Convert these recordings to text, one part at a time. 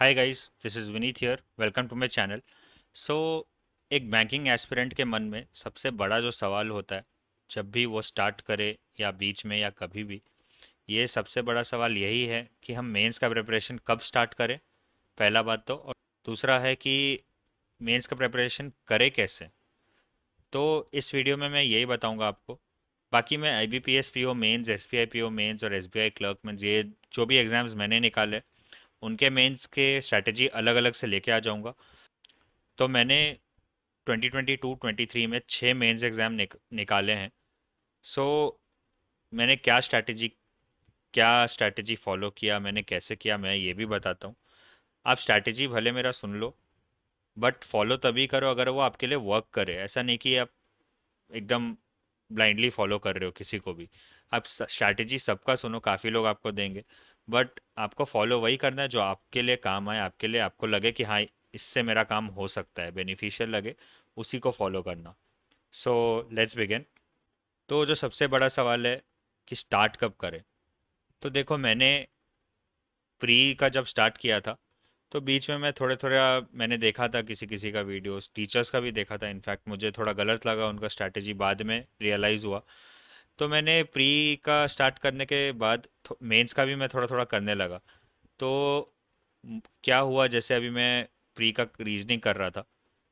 hi guys this is Vineet here welcome to my channel so एक banking aspirant के मन में सबसे बड़ा जो सवाल होता है जब भी वो स्टार्ट करे या बीच में या कभी भी ये सबसे बड़ा सवाल यही है कि हम मेंस का प्रिपरेशन कब स्टार्ट करें पहला बात तो और दूसरा है कि मेंस का प्रिपरेशन करे कैसे तो इस वीडियो में मैं यही बताऊँगा आपको बाकी मैं I B P S P O mains S P I P O mains और S B I clerk mains ये जो भी एग्ज़ाम्स मैंने निकाले उनके मेंस के स्ट्रैटेजी अलग अलग से लेके आ जाऊँगा तो मैंने 2022 23 में छः मेंस एग्ज़ाम निक, निकाले हैं सो so, मैंने क्या स्ट्रैटेजी क्या स्ट्रैटेजी फॉलो किया मैंने कैसे किया मैं ये भी बताता हूँ आप स्ट्रैटेजी भले मेरा सुन लो बट फॉलो तभी करो अगर वो आपके लिए वर्क करे ऐसा नहीं कि आप एकदम ब्लाइंडली फॉलो कर रहे हो किसी को भी आप स्ट्रैटेजी सबका सुनो काफ़ी लोग आपको देंगे बट आपको फॉलो वही करना है जो आपके लिए काम आए आपके लिए आपको लगे कि हाँ इससे मेरा काम हो सकता है बेनिफिशियल लगे उसी को फॉलो करना सो लेट्स बिगिन तो जो सबसे बड़ा सवाल है कि स्टार्ट कब करें तो देखो मैंने प्री का जब स्टार्ट किया था तो बीच में मैं थोड़े थोड़ा मैंने देखा था किसी किसी का वीडियोस टीचर्स का भी देखा था इनफैक्ट मुझे थोड़ा गलत लगा उनका स्ट्रैटेजी बाद में रियलाइज़ हुआ तो मैंने प्री का स्टार्ट करने के बाद मेंस का भी मैं थोड़ा थोड़ा करने लगा तो क्या हुआ जैसे अभी मैं प्री का रीजनिंग कर रहा था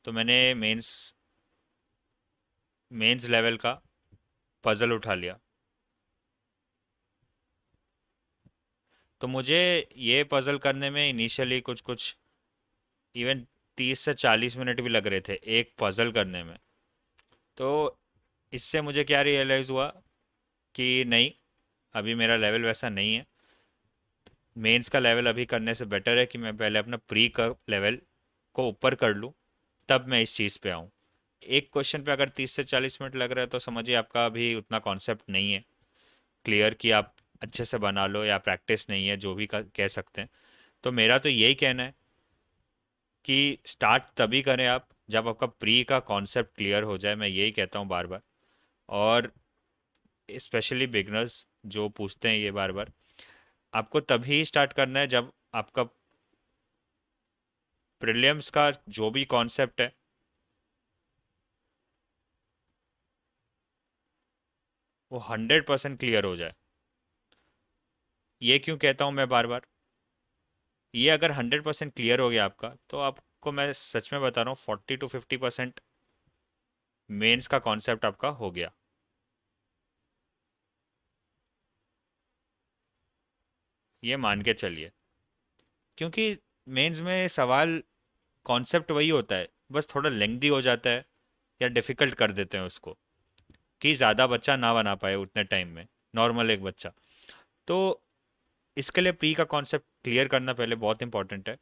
तो मैंने मेंस मेंस लेवल का पज़ल उठा लिया तो मुझे ये पज़ल करने में इनिशियली कुछ कुछ इवन तीस से चालीस मिनट भी लग रहे थे एक पज़ल करने में तो इससे मुझे क्या रियलाइज़ हुआ कि नहीं अभी मेरा लेवल वैसा नहीं है मेंस का लेवल अभी करने से बेटर है कि मैं पहले अपना प्री का लेवल को ऊपर कर लूँ तब मैं इस चीज़ पे आऊँ एक क्वेश्चन पे अगर 30 से 40 मिनट लग रहा है तो समझिए आपका अभी उतना कॉन्सेप्ट नहीं है क्लियर कि आप अच्छे से बना लो या प्रैक्टिस नहीं है जो भी कह सकते हैं तो मेरा तो यही कहना है कि स्टार्ट तभी करें आप जब आपका प्री का कॉन्सेप्ट क्लियर हो जाए मैं यही कहता हूँ बार बार और स्पेशली बिगनर्स जो पूछते हैं ये बार बार आपको तभी स्टार्ट करना है जब आपका प्रिलियम्स का जो भी कॉन्सेप्ट है वो हंड्रेड परसेंट क्लियर हो जाए ये क्यों कहता हूं मैं बार बार ये अगर हंड्रेड परसेंट क्लियर हो गया आपका तो आपको मैं सच में बता रहा हूँ forty to fifty percent mains का कॉन्सेप्ट आपका हो गया ये मान के चलिए क्योंकि मेंस में सवाल कॉन्सेप्ट वही होता है बस थोड़ा लेंदी हो जाता है या डिफ़िकल्ट कर देते हैं उसको कि ज़्यादा बच्चा ना बना पाए उतने टाइम में नॉर्मल एक बच्चा तो इसके लिए प्री का कॉन्सेप्ट क्लियर करना पहले बहुत इंपॉर्टेंट है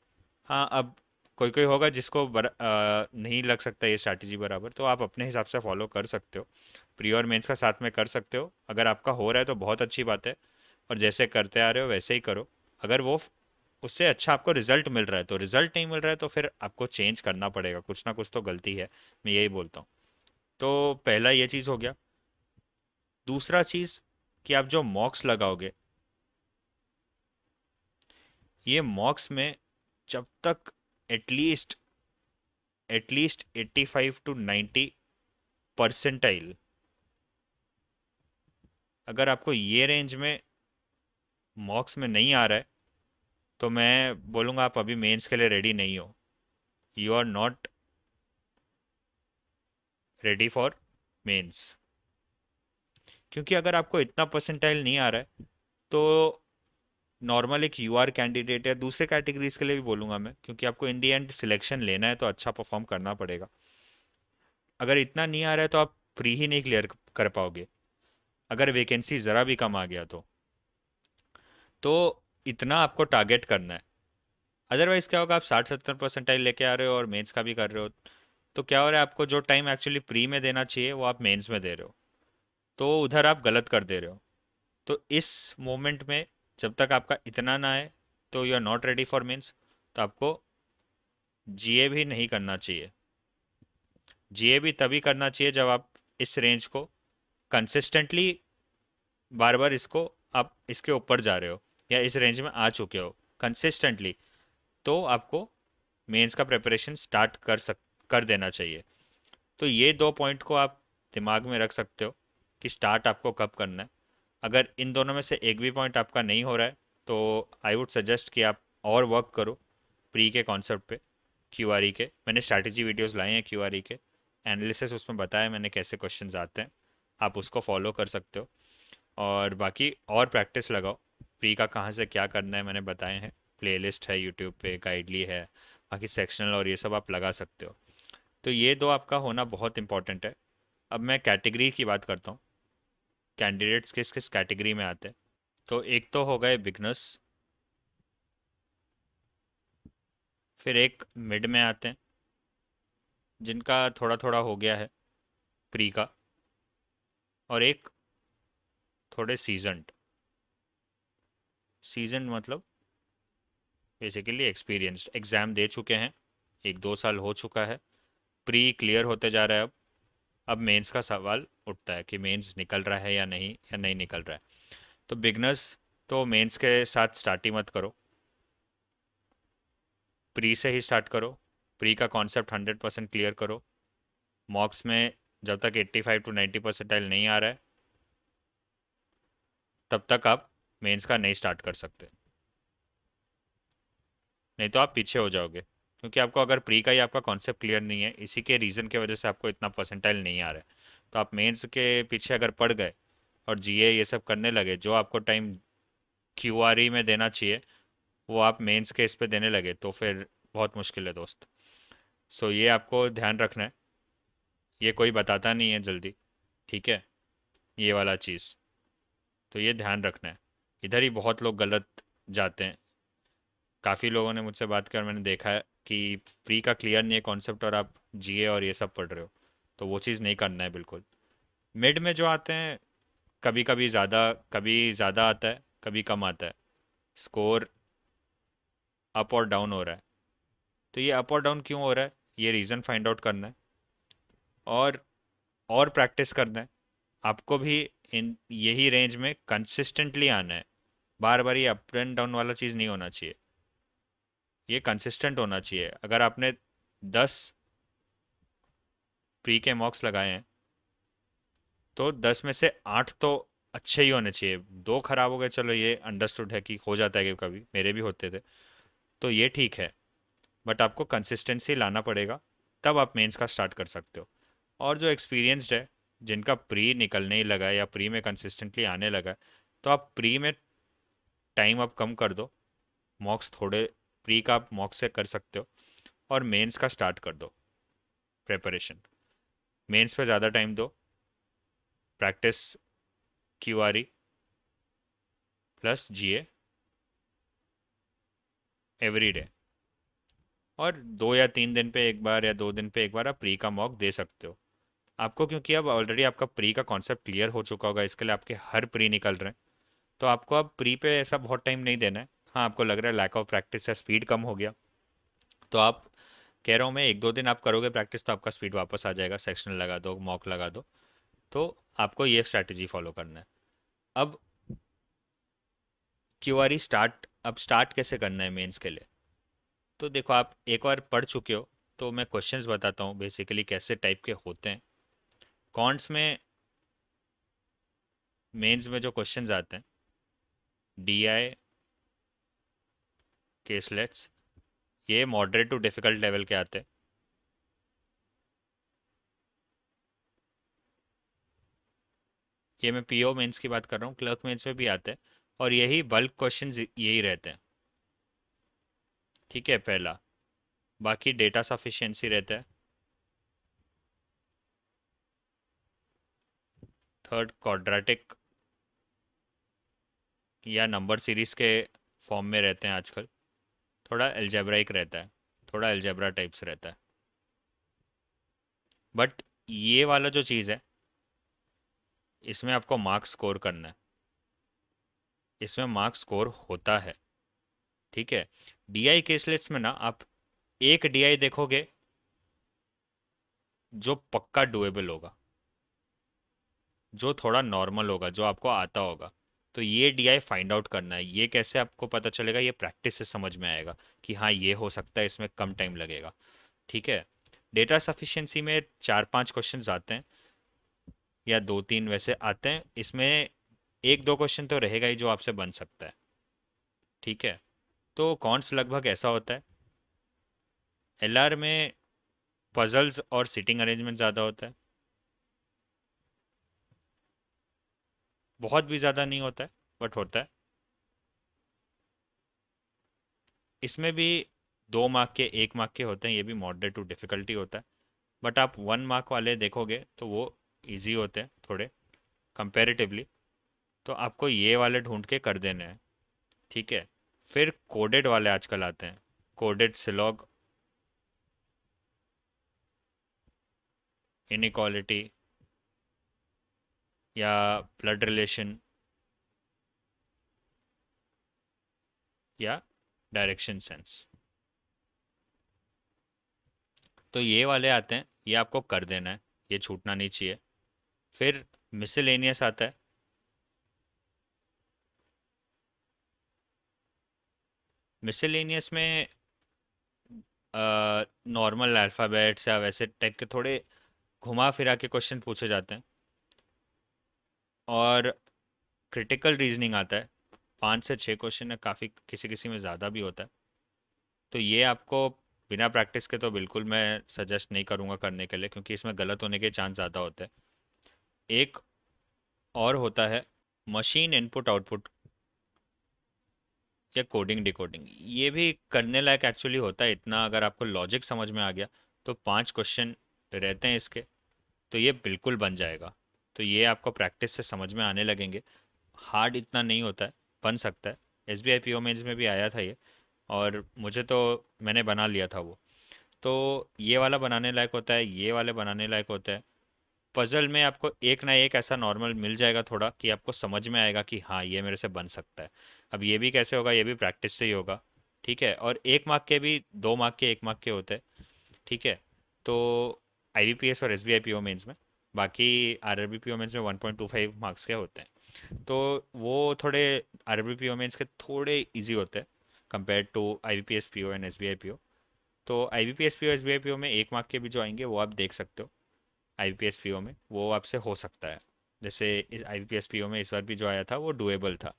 हाँ अब कोई कोई होगा जिसको बर, आ, नहीं लग सकता ये स्ट्रैटेजी बराबर तो आप अपने हिसाब से फॉलो कर सकते हो प्री और मेंस का साथ में कर सकते हो अगर आपका हो रहा है तो बहुत अच्छी बात है और जैसे करते आ रहे हो वैसे ही करो अगर वो उससे अच्छा आपको रिजल्ट मिल रहा है तो रिजल्ट नहीं मिल रहा है तो फिर आपको चेंज करना पड़ेगा कुछ ना कुछ तो गलती है मैं यही बोलता हूँ तो पहला ये चीज़ हो गया दूसरा चीज़ कि आप जो मॉक्स लगाओगे ये मॉक्स में जब तक एटलीस्ट एटलीस्ट 85 टू 90 परसेंटाइल अगर आपको ये रेंज में मॉक्स में नहीं आ रहा है तो मैं बोलूँगा आप अभी मेंस के लिए रेडी नहीं हो you are not ready for mains क्योंकि अगर आपको इतना परसेंटाइल नहीं आ रहा है तो नॉर्मल एक यू आर कैंडिडेट या दूसरे कैटेगरीज के लिए भी बोलूँगा मैं क्योंकि आपको इन दी एंड सिलेक्शन लेना है तो अच्छा परफॉर्म करना पड़ेगा अगर इतना नहीं आ रहा है तो आप फ्री ही नहीं क्लियर कर पाओगे अगर वैकेंसी ज़रा भी कम आ गया तो तो इतना आपको टारगेट करना है अदरवाइज़ क्या होगा आप साठ सत्तर परसेंटाइल लेके आ रहे हो और मेंस का भी कर रहे हो तो क्या हो रहा है आपको जो टाइम एक्चुअली प्री में देना चाहिए वो आप मेंस में दे रहे हो तो उधर आप गलत कर दे रहे हो तो इस मोमेंट में जब तक आपका इतना ना आए तो you are not ready for mains तो आपको जीए भी नहीं करना चाहिए जीए भी तभी करना चाहिए जब आप इस रेंज को कंसिस्टेंटली बार बार इसको आप इसके ऊपर जा रहे हो या इस रेंज में आ चुके हो कंसिस्टेंटली तो आपको मेंस का प्रिपरेशन स्टार्ट कर सक कर देना चाहिए तो ये दो पॉइंट को आप दिमाग में रख सकते हो कि स्टार्ट आपको कब करना है अगर इन दोनों में से एक भी पॉइंट आपका नहीं हो रहा है तो आई वुड सजेस्ट कि आप और वर्क करो प्री के कॉन्सेप्ट पे क्यू आर ई के मैंने स्ट्रैटेजी वीडियोस लाए हैं क्यू आर ई के एनालिसिस उसमें बताया मैंने कैसे क्वेश्चन आते हैं आप उसको फॉलो कर सकते हो और बाकी और प्रैक्टिस लगाओ पी का कहाँ से क्या करना है मैंने बताए हैं प्लेलिस्ट है यूट्यूब पे गाइडली है बाकी सेक्शनल और ये सब आप लगा सकते हो तो ये दो आपका होना बहुत इंपॉर्टेंट है अब मैं कैटेगरी की बात करता हूँ कैंडिडेट्स किस किस कैटेगरी में आते हैं तो एक तो हो गए बिगनर्स फिर एक मिड में आते हैं जिनका थोड़ा थोड़ा हो गया है प्री का और एक थोड़े सीजनड सीजन मतलब बेसिकली एक्सपीरियंस्ड एग्ज़ाम दे चुके हैं एक दो साल हो चुका है प्री क्लियर होते जा रहा है अब अब मेंस का सवाल उठता है कि मेंस निकल रहा है या नहीं या नहीं निकल रहा है तो बिगनर्स तो मेंस के साथ स्टार्ट ही मत करो प्री से ही स्टार्ट करो प्री का कॉन्सेप्ट हंड्रेड परसेंट क्लियर करो मॉक्स में जब तक eighty five to ninety percentile नहीं आ रहा है तब तक आप मेंस का नहीं स्टार्ट कर सकते नहीं तो आप पीछे हो जाओगे क्योंकि आपको अगर प्री का ही आपका कॉन्सेप्ट क्लियर नहीं है इसी के रीज़न के वजह से आपको इतना परसेंटाइल नहीं आ रहा है तो आप मेंस के पीछे अगर पड़ गए और जीए ये सब करने लगे जो आपको टाइम क्यू आर ई में देना चाहिए वो आप मेन्स के इस पर देने लगे तो फिर बहुत मुश्किल है दोस्त सो ये आपको ध्यान रखना है ये कोई बताता नहीं है जल्दी ठीक है ये वाला चीज़ तो ये ध्यान रखना है इधर ही बहुत लोग गलत जाते हैं काफ़ी लोगों ने मुझसे बात कर मैंने देखा है कि प्री का क्लियर नहीं है कॉन्सेप्ट और आप जीए और ये सब पढ़ रहे हो तो वो चीज़ नहीं करना है बिल्कुल मिड में जो आते हैं कभी कभी ज़्यादा कभी ज़्यादा आता है कभी कम आता है स्कोर अप और डाउन हो रहा है तो ये अप और डाउन क्यों हो रहा है ये रीज़न फाइंड आउट करना है और और प्रैक्टिस करना है आपको भी इन यही रेंज में कंसिस्टेंटली आना है बार बार ये अप एंड डाउन वाला चीज़ नहीं होना चाहिए ये कंसिस्टेंट होना चाहिए अगर आपने दस प्री के मॉक्स लगाए हैं तो दस में से आठ तो अच्छे ही होने चाहिए दो खराब हो गए चलो ये अंडरस्टूड है कि हो जाता है कि कभी मेरे भी होते थे तो ये ठीक है बट आपको कंसिस्टेंसी लाना पड़ेगा तब आप मेंस का स्टार्ट कर सकते हो और जो एक्सपीरियंस्ड है जिनका प्री निकलने ही लगा है या प्री में कंसिस्टेंटली आने लगा है तो आप प्री में टाइम आप कम कर दो मॉक्स थोड़े प्री का आप मॉक्स से कर सकते हो और मेंस का स्टार्ट कर दो प्रेपरेशन मेंस पे ज़्यादा टाइम दो practice Q R E plus G every day और दो या तीन दिन पे एक बार या दो दिन पे एक बार आप प्री का मॉक दे सकते हो आपको क्योंकि अब ऑलरेडी आपका प्री का कॉन्सेप्ट क्लियर हो चुका होगा इसके लिए आपके हर प्री निकल रहे हैं तो आपको अब प्री पे ऐसा बहुत टाइम नहीं देना है हाँ आपको लग रहा है लैक ऑफ प्रैक्टिस या स्पीड कम हो गया तो आप कह रहा हूँ मैं एक दो दिन आप करोगे प्रैक्टिस तो आपका स्पीड वापस आ जाएगा सेक्शन लगा दो मॉक लगा दो तो आपको ये स्ट्रैटेजी फॉलो करना है अब क्यू आर स्टार्ट अब स्टार्ट कैसे करना है मेंस के लिए तो देखो आप एक बार पढ़ चुके हो तो मैं क्वेश्चंस बताता हूँ बेसिकली कैसे टाइप के होते हैं कॉन्ट्स में मेंस में जो क्वेश्चंस आते हैं आई केसलेट्स ये मॉडरेट टू डिफ़िकल्ट लेवल के आते हैं ये मैं पीओ मेंस की बात कर रहा हूँ क्लर्क मेंस में भी आते हैं और यही बल्क क्वेश्चन यही रहते हैं ठीक है पहला बाकी डेटा सफिशिएंसी रहता है थर्ड क्वाड्रेटिक या नंबर सीरीज़ के फॉर्म में रहते हैं आजकल थोड़ा एल्जेब्राइक रहता है थोड़ा एल्जेब्रा टाइप्स रहता है बट ये वाला जो चीज़ है इसमें आपको मार्क्स स्कोर करना है इसमें मार्क्स स्कोर होता है ठीक है डीआई केसलेट्स में ना आप एक डीआई देखोगे जो पक्का डुएबल होगा जो थोड़ा नॉर्मल होगा जो आपको आता होगा तो ये डी फाइंड आउट करना है ये कैसे आपको पता चलेगा ये प्रैक्टिस से समझ में आएगा कि हाँ ये हो सकता है इसमें कम टाइम लगेगा ठीक है डेटा सफिशेंसी में चार पांच क्वेश्चन आते हैं या दो तीन वैसे आते हैं इसमें एक दो क्वेश्चन तो रहेगा ही जो आपसे बन सकता है ठीक है तो कौनस लगभग ऐसा होता है एल में पजल्स और सिटिंग अरेंजमेंट ज़्यादा होता है बहुत भी ज़्यादा नहीं होता है बट होता है इसमें भी दो मार्क के एक मार्क के होते हैं ये भी मॉडरेट टू डिफ़िकल्टी होता है बट आप वन मार्क वाले देखोगे तो वो इजी होते हैं थोड़े कंपेरेटिवली तो आपको ये वाले ढूंढ के कर देने हैं ठीक है फिर कोडेड वाले आजकल आते हैं कोडेड सिलॉग इनिक्वालिटी या ब्लड रिलेशन या डायरेक्शन सेंस तो ये वाले आते हैं ये आपको कर देना है ये छूटना नहीं चाहिए फिर मिसलेनियस आता है मिसलेनियस में नॉर्मल अल्फ़ाबेट्स या वैसे टाइप के थोड़े घुमा फिरा के क्वेश्चन पूछे जाते हैं और क्रिटिकल रीजनिंग आता है पाँच से छः क्वेश्चन है काफ़ी किसी किसी में ज़्यादा भी होता है तो ये आपको बिना प्रैक्टिस के तो बिल्कुल मैं सजेस्ट नहीं करूँगा करने के लिए क्योंकि इसमें गलत होने के चांस ज़्यादा होते हैं एक और होता है मशीन इनपुट आउटपुट या कोडिंग डिकोडिंग ये भी करने लायक एक्चुअली होता है इतना अगर आपको लॉजिक समझ में आ गया तो पाँच क्वेश्चन रहते हैं इसके तो ये बिल्कुल बन जाएगा तो ये आपको प्रैक्टिस से समझ में आने लगेंगे हार्ड इतना नहीं होता है बन सकता है S B I P O mains में भी आया था ये और मुझे तो मैंने बना लिया था वो तो ये वाला बनाने लायक होता है ये वाले बनाने लायक होता है पज़ल में आपको एक ना एक ऐसा नॉर्मल मिल जाएगा थोड़ा कि आपको समझ में आएगा कि हाँ ये मेरे से बन सकता है अब ये भी कैसे होगा ये भी प्रैक्टिस से ही होगा ठीक है और एक मार्क के भी दो मार्क के एक मार्क के होते हैं ठीक है तो आई और S B I P O mains में बाकी R R B P O mains में one point two five marks के होते हैं तो वो थोड़े R R B P O mains के थोड़े ईजी होते हैं compare to I B P S P O and S B I P O तो I B P S P O S B I P O में एक mark के भी जो आएंगे वो आप देख सकते हो I B P S P O में वो आपसे हो सकता है जैसे इस I B P S P O में इस बार भी जो आया था वो डुएबल था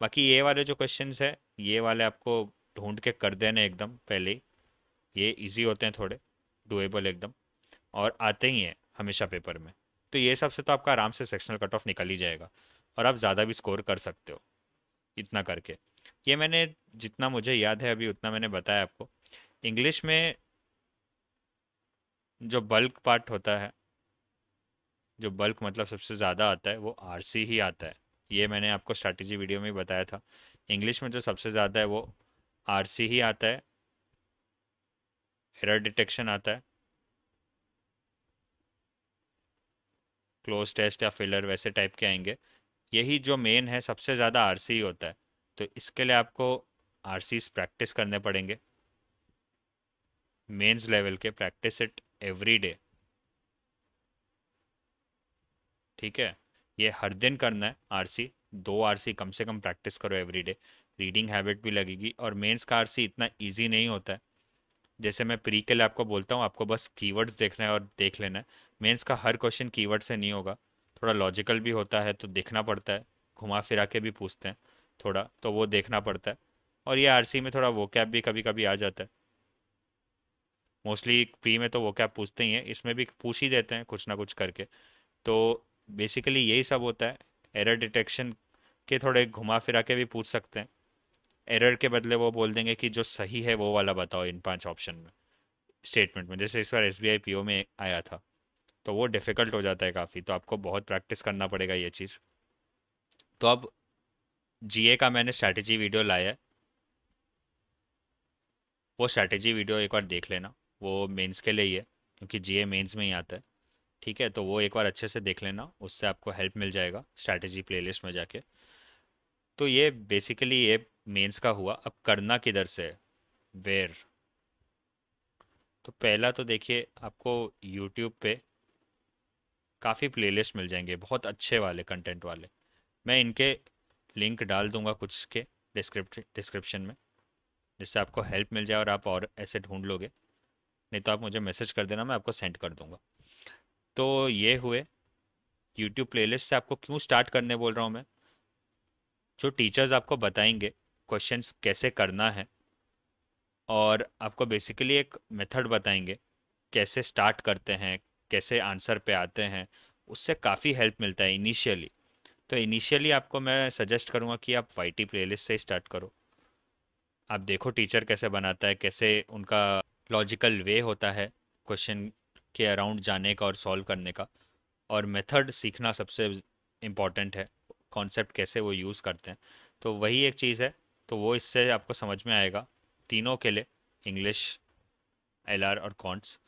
बाकी ये वाले जो क्वेश्चन है ये वाले आपको ढूंढ के कर देने एकदम पहले ही ये ईजी होते हैं थोड़े डुएबल एकदम और आते ही हैं हमेशा पेपर में तो ये सब से तो आपका आराम से सेक्शनल कट ऑफ निकल ही जाएगा और आप ज़्यादा भी स्कोर कर सकते हो इतना करके ये मैंने जितना मुझे याद है अभी उतना मैंने बताया आपको इंग्लिश में जो बल्क पार्ट होता है जो बल्क मतलब सबसे ज़्यादा आता है वो आर ही आता है ये मैंने आपको स्ट्रैटेजी वीडियो में बताया था इंग्लिश में जो सबसे ज़्यादा है वो आर ही आता है एरर डिटेक्शन आता है क्लोज टेस्ट या फिलर वैसे टाइप के आएंगे यही जो मेन है सबसे ज़्यादा आर होता है तो इसके लिए आपको आर प्रैक्टिस करने पड़ेंगे मेंस लेवल के प्रैक्टिस इट एवरी डे ठीक है ये हर दिन करना है आरसी दो आरसी कम से कम प्रैक्टिस करो एवरी डे रीडिंग हैबिट भी लगेगी और मेंस का आरसी इतना इजी नहीं होता है जैसे मैं प्री के लिए आपको बोलता हूँ आपको बस कीवर्ड्स देखना है और देख लेना है मेंस का हर क्वेश्चन कीवर्ड से नहीं होगा थोड़ा लॉजिकल भी होता है तो देखना पड़ता है घुमा फिरा के भी पूछते हैं थोड़ा तो वो देखना पड़ता है और ये आरसी में थोड़ा वो कैप भी कभी कभी आ जाता है मोस्टली प्री में तो वो कैप पूछते ही हैं इसमें भी पूछ ही देते हैं कुछ ना कुछ करके तो बेसिकली यही सब होता है एरर डिटेक्शन के थोड़े घुमा फिरा के भी पूछ सकते हैं एरर के बदले वो बोल देंगे कि जो सही है वो वाला बताओ इन पांच ऑप्शन में स्टेटमेंट में जैसे इस बार एस बी में आया था तो वो डिफ़िकल्ट हो जाता है काफ़ी तो आपको बहुत प्रैक्टिस करना पड़ेगा ये चीज़ तो अब जीए का मैंने स्ट्रैटेजी वीडियो लाया है वो स्ट्रैटेजी वीडियो एक बार देख लेना वो मेंस के लिए ही है क्योंकि जीए मेंस में ही आता है ठीक है तो वो एक बार अच्छे से देख लेना उससे आपको हेल्प मिल जाएगा स्ट्रैटेजी प्लेलिस्ट में जाके तो ये बेसिकली ये मेंस का हुआ अब करना किधर से वेर वेयर तो पहला तो देखिए आपको यूट्यूब पे काफ़ी प्लेलिस्ट मिल जाएंगे बहुत अच्छे वाले कंटेंट वाले मैं इनके लिंक डाल दूंगा कुछ के डिस्क्रिप्शन में जिससे आपको हेल्प मिल जाए और आप और ऐसे ढूंढ लोगे नहीं तो आप मुझे मैसेज कर देना मैं आपको सेंड कर दूंगा तो ये हुए यूट्यूब प्लेलिस्ट से आपको क्यों स्टार्ट करने बोल रहा हूँ मैं जो टीचर्स आपको बताएंगे क्वेश्चंस कैसे करना है और आपको बेसिकली एक मेथड बताएंगे कैसे स्टार्ट करते हैं कैसे आंसर पे आते हैं उससे काफ़ी हेल्प मिलता है इनिशियली तो इनिशियली आपको मैं सजेस्ट करूँगा कि आप वाई टी से स्टार्ट करो आप देखो टीचर कैसे बनाता है कैसे उनका लॉजिकल वे होता है क्वेश्चन के अराउंड जाने का और सॉल्व करने का और मेथड सीखना सबसे इम्पॉर्टेंट है कॉन्सेप्ट कैसे वो यूज़ करते हैं तो वही एक चीज़ है तो वो इससे आपको समझ में आएगा तीनों के लिए इंग्लिश एल और कॉन्ट्स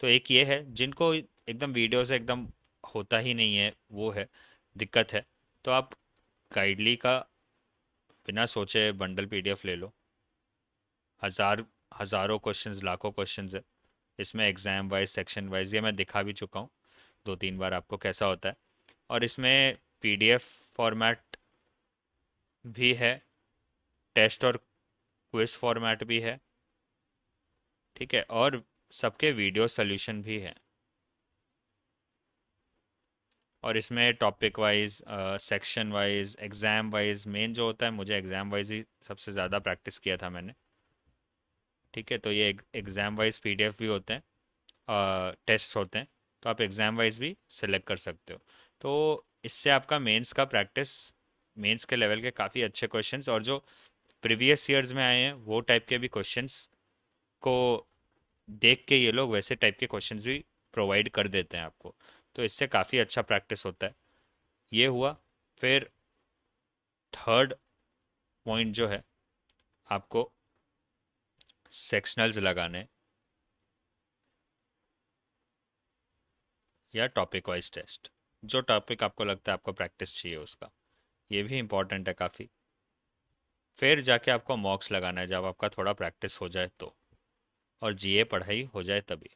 तो एक ये है जिनको एकदम वीडियो से एकदम होता ही नहीं है वो है दिक्कत है तो आप गाइडली का बिना सोचे बंडल पीडीएफ ले लो हज़ार हज़ारों क्वेश्चंस लाखों क्वेश्चंस है इसमें एग्ज़ाम वाइज सेक्शन वाइज ये मैं दिखा भी चुका हूँ दो तीन बार आपको कैसा होता है और इसमें पीडीएफ फॉर्मेट भी है टेस्ट और क्विज फॉर्मेट भी है ठीक है और सबके वीडियो सोल्यूशन भी है और इसमें topic wise section wise exam wise main जो होता है मुझे एग्ज़ाम वाइज ही सबसे ज़्यादा प्रैक्टिस किया था मैंने ठीक है तो ये एग्ज़ाम वाइज पीडीएफ भी होते हैं टेस्ट होते हैं तो आप एग्ज़ाम वाइज भी सिलेक्ट कर सकते हो तो इससे आपका मेंस का प्रैक्टिस मेंस के लेवल के काफ़ी अच्छे क्वेश्चंस और जो प्रीवियस ईयर्स में आए हैं वो टाइप के भी क्वेश्चंस को देख के ये लोग वैसे टाइप के क्वेश्चंस भी प्रोवाइड कर देते हैं आपको तो इससे काफ़ी अच्छा प्रैक्टिस होता है ये हुआ फिर थर्ड पॉइंट जो है आपको सेक्शनल्स लगाने या टॉपिक वाइज टेस्ट जो टॉपिक आपको लगता है आपको प्रैक्टिस चाहिए उसका ये भी इम्पोर्टेंट है काफ़ी फिर जाके आपको मॉक्स लगाना है जब आपका थोड़ा प्रैक्टिस हो जाए तो और जीए पढ़ाई हो जाए तभी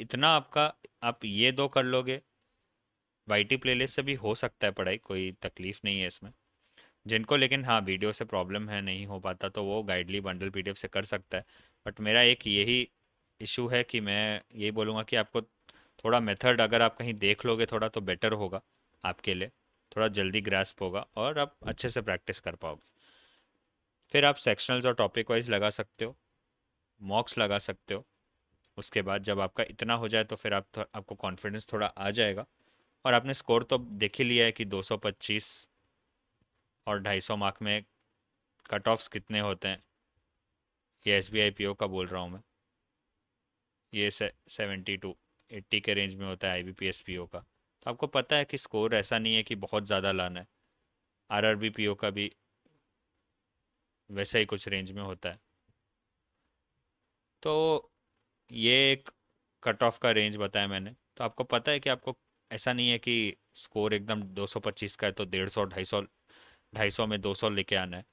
इतना आपका आप ये दो कर लोगे वाई टी प्लेलिस्ट से भी हो सकता है पढ़ाई कोई तकलीफ नहीं है इसमें जिनको लेकिन हाँ वीडियो से प्रॉब्लम है नहीं हो पाता तो वो गाइडली बंडल पी से कर सकता है बट मेरा एक यही इशू है कि मैं यही बोलूँगा कि आपको थोड़ा मेथड अगर आप कहीं देख लोगे थोड़ा तो बेटर होगा आपके लिए थोड़ा जल्दी ग्रेस्प होगा और आप अच्छे से प्रैक्टिस कर पाओगे फिर आप सेक्शनल्स और टॉपिक वाइज लगा सकते हो मॉक्स लगा सकते हो उसके बाद जब आपका इतना हो जाए तो फिर आप तो, आपको कॉन्फिडेंस थोड़ा आ जाएगा और आपने स्कोर तो देख ही लिया है कि 225 और 250 मार्क में कट ऑफ्स कितने होते हैं ये S B I P O का बोल रहा हूँ मैं ये सेवेंटी टू एट्टी के रेंज में होता है I B P S P O का तो आपको पता है कि स्कोर ऐसा नहीं है कि बहुत ज़्यादा लाना है R R B P O का भी वैसा ही कुछ रेंज में होता है तो ये एक कट ऑफ का रेंज बताया मैंने तो आपको पता है कि आपको ऐसा नहीं है कि स्कोर एकदम 225 का है तो डेढ़ सौ ढाई सौ ढाई सौ में 200 लेके आना है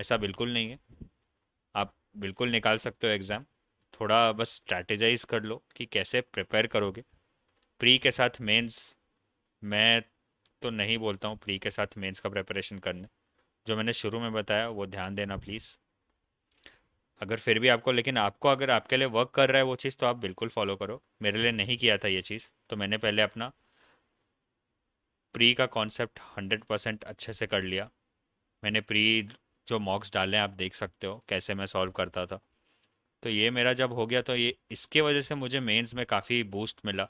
ऐसा बिल्कुल नहीं है आप बिल्कुल निकाल सकते हो एग्ज़ाम थोड़ा बस स्ट्रैटेजाइज कर लो कि कैसे प्रिपेयर करोगे प्री के साथ मेंस मैं तो नहीं बोलता हूँ प्री के साथ मेंस का प्रिपरेशन करने जो मैंने शुरू में बताया वो ध्यान देना प्लीज़ अगर फिर भी आपको लेकिन आपको अगर आपके लिए वर्क कर रहा है वो चीज़ तो आप बिल्कुल फॉलो करो मेरे लिए नहीं किया था ये चीज़ तो मैंने पहले अपना प्री का कॉन्सेप्ट हंड्रेड परसेंट अच्छे से कर लिया मैंने प्री जो मॉक्स डाले हैं आप देख सकते हो कैसे मैं सॉल्व करता था तो ये मेरा जब हो गया तो ये इसके वजह से मुझे मेंस में काफ़ी बूस्ट मिला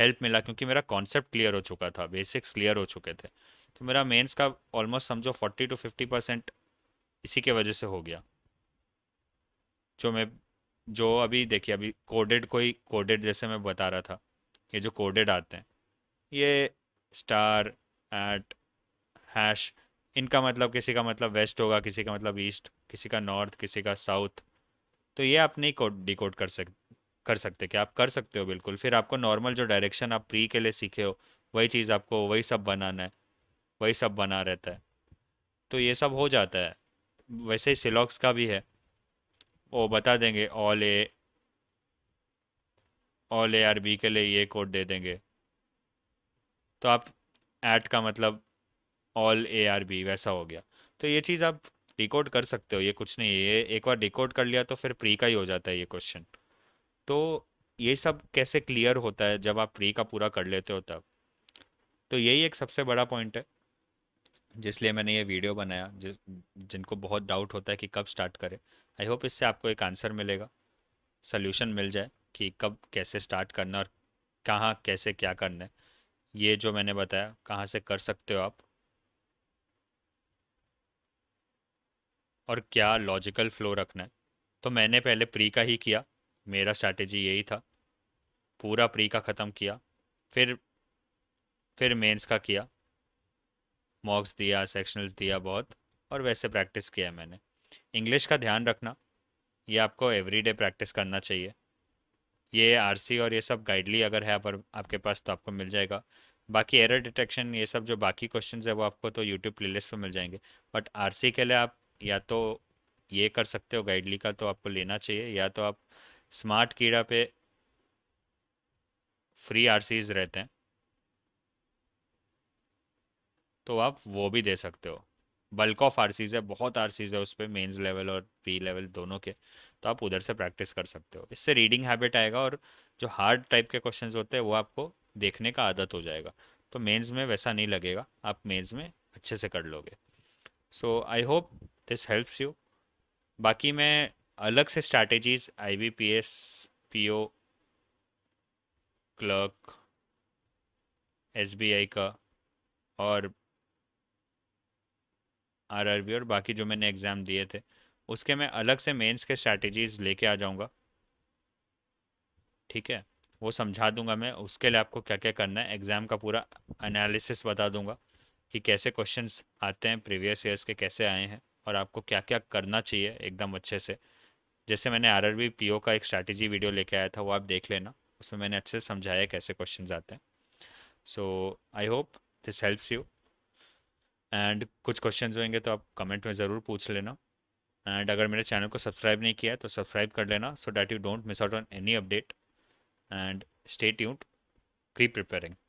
हेल्प मिला क्योंकि मेरा कॉन्सेप्ट क्लियर हो चुका था बेसिक्स क्लियर हो चुके थे तो मेरा मेंस का ऑलमोस्ट समझो फोर्टी टू फिफ्टी परसेंट इसी के वजह से हो गया जो मैं जो अभी देखिए अभी कोडेड कोई कोडेड जैसे मैं बता रहा था ये जो कोडेड आते हैं ये स्टार एट हैश इनका मतलब किसी का मतलब वेस्ट होगा किसी का मतलब ईस्ट किसी का नॉर्थ किसी का साउथ तो ये आप नहीं कोड डिकोड कर सक कर सकते क्या आप कर सकते हो बिल्कुल फिर आपको नॉर्मल जो डायरेक्शन आप प्री के लिए सीखे हो वही चीज़ आपको वही सब बनाना है वही सब बना रहता है तो ये सब हो जाता है वैसे ही सिलॉक्स का भी है वो बता देंगे all A all A R B के लिए ये कोड दे देंगे तो आप ऐट का मतलब ऑल ए आर बी वैसा हो गया तो ये चीज़ आप डिकोड कर सकते हो ये कुछ नहीं है ये एक बार डिकोड कर लिया तो फिर प्री का ही हो जाता है ये क्वेश्चन तो ये सब कैसे क्लियर होता है जब आप प्री का पूरा कर लेते हो तब तो यही एक सबसे बड़ा पॉइंट है जिसलिए मैंने ये वीडियो बनाया जिस जिनको बहुत डाउट होता है कि कब स्टार्ट करें आई होप इससे आपको एक आंसर मिलेगा सोल्यूशन मिल जाए कि कब कैसे स्टार्ट करना और कहाँ कैसे क्या करना है ये जो मैंने बताया कहाँ से कर सकते हो आप और क्या लॉजिकल फ्लो रखना है तो मैंने पहले प्री का ही किया मेरा स्ट्रैटेजी यही था पूरा प्री का ख़त्म किया फिर फिर मेंस का किया मॉक्स दिया सेक्शनल्स दिया बहुत और वैसे प्रैक्टिस किया मैंने इंग्लिश का ध्यान रखना ये आपको एवरीडे प्रैक्टिस करना चाहिए ये आरसी और ये सब गाइडली अगर है पर आपके पास तो आपको मिल जाएगा बाकी एरर डिटेक्शन ये सब जो बाकी क्वेश्चन है वो आपको तो यूट्यूब प्लेलिस्ट पर मिल जाएंगे बट सी के लिए आप या तो ये कर सकते हो गाइडली का तो आपको लेना चाहिए या तो आप स्मार्ट कीड़ा पे फ्री सीज रहते हैं तो आप वो भी दे सकते हो बल्क ऑफ आर है बहुत आर है उस पर मेन्स लेवल और पी लेवल दोनों के तो आप उधर से प्रैक्टिस कर सकते हो इससे रीडिंग हैबिट आएगा और जो हार्ड टाइप के क्वेश्चन होते हैं वो आपको देखने का आदत हो जाएगा तो मेंस में वैसा नहीं लगेगा आप मेंस में अच्छे से कर लोगे so I hope this helps you बाकी मैं अलग से strategies I B P S P O clerk S B I का और आरआरबी और बाकी जो मैंने एग्ज़ाम दिए थे उसके मैं अलग से मेंस के स्ट्रैटेजीज़ लेके आ जाऊँगा ठीक है वो समझा दूंगा मैं उसके लिए आपको क्या क्या करना है एग्ज़ाम का पूरा एनालिसिस बता दूंगा कि कैसे क्वेश्चन आते हैं प्रीवियस ईयर्स के कैसे आए हैं और आपको क्या क्या करना चाहिए एकदम अच्छे से जैसे मैंने आर आर ओ का एक स्ट्रैटेजी वीडियो लेके आया था वो आप देख लेना उसमें मैंने अच्छे से समझाया कैसे क्वेश्चन आते हैं so I hope this helps you and कुछ क्वेश्चन होंगे तो आप कमेंट में ज़रूर पूछ लेना एंड अगर मेरे चैनल को सब्सक्राइब नहीं किया है तो सब्सक्राइब कर लेना so that you don't miss out on any update and stay यूट प्री प्रिपेयरिंग